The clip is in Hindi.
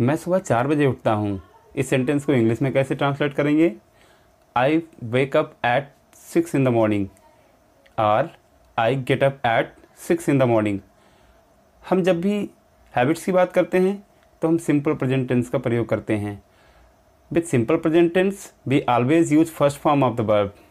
मैं सुबह चार बजे उठता हूँ इस सेंटेंस को इंग्लिश में कैसे ट्रांसलेट करेंगे I wake up at six in the morning और I get up at six in the morning हम जब भी हैबिट्स की बात करते हैं तो हम सिंपल प्रेजेंट टेंस का प्रयोग करते हैं with simple present tense we always use first form of the verb